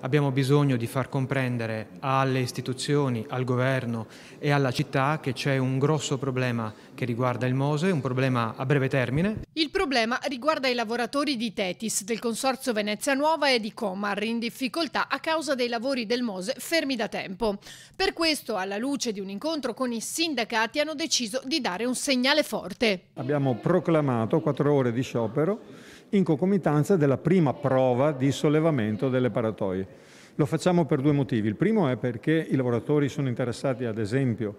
Abbiamo bisogno di far comprendere alle istituzioni, al governo e alla città che c'è un grosso problema che riguarda il Mose, un problema a breve termine. Il problema riguarda i lavoratori di Tetis, del Consorzio Venezia Nuova e di Comar, in difficoltà a causa dei lavori del Mose fermi da tempo. Per questo, alla luce di un incontro con i sindacati, hanno deciso di dare un segnale forte. Abbiamo proclamato quattro ore di sciopero in concomitanza della prima prova di sollevamento delle paratoie. Lo facciamo per due motivi. Il primo è perché i lavoratori sono interessati, ad esempio,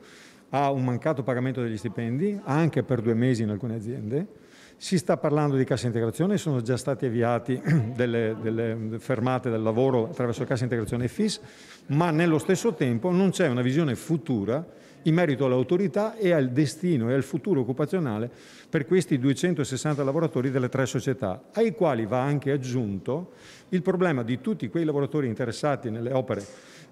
a un mancato pagamento degli stipendi, anche per due mesi in alcune aziende. Si sta parlando di cassa integrazione, sono già stati avviati delle, delle fermate del lavoro attraverso cassa integrazione FIS, ma nello stesso tempo non c'è una visione futura in merito all'autorità e al destino e al futuro occupazionale per questi 260 lavoratori delle tre società, ai quali va anche aggiunto il problema di tutti quei lavoratori interessati nelle opere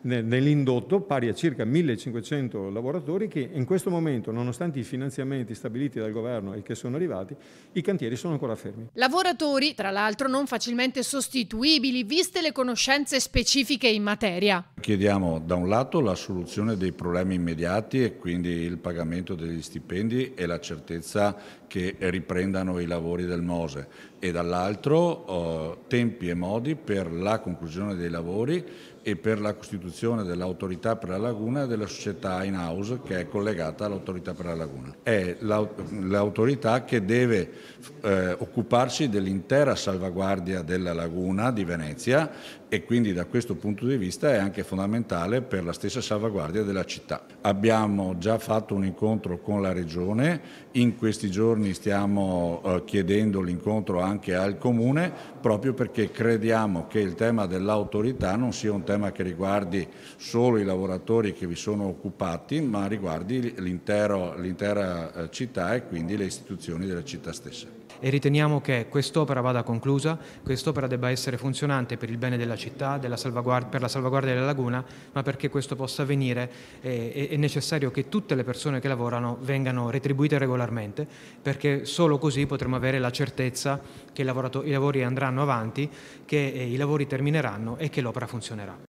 nell'indotto pari a circa 1500 lavoratori che in questo momento, nonostante i finanziamenti stabiliti dal governo e che sono arrivati, i cantieri sono ancora fermi. Lavoratori, tra l'altro, non facilmente sostituibili, viste le conoscenze specifiche in materia. Chiediamo da un lato la soluzione dei problemi immediati e quindi il pagamento degli stipendi e la certezza che riprendano i lavori del Mose e dall'altro eh, tempi e modi per la conclusione dei lavori e per la costituzione dell'autorità per la laguna e della società in house che è collegata all'autorità per la laguna. È l'autorità che deve eh, occuparsi dell'intera salvaguardia della laguna di Venezia e quindi da questo punto di vista è anche fondamentale per la stessa salvaguardia della città. Abbiamo già fatto un incontro con la Regione, in questi giorni stiamo eh, chiedendo l'incontro anche al Comune proprio perché crediamo che il tema dell'autorità non sia un tema tema che riguardi solo i lavoratori che vi sono occupati, ma riguardi l'intera eh, città e quindi le istituzioni della città stessa e riteniamo che quest'opera vada conclusa, quest'opera debba essere funzionante per il bene della città, della per la salvaguardia della laguna, ma perché questo possa avvenire eh, è necessario che tutte le persone che lavorano vengano retribuite regolarmente, perché solo così potremo avere la certezza che i, i lavori andranno avanti, che eh, i lavori termineranno e che l'opera funzionerà.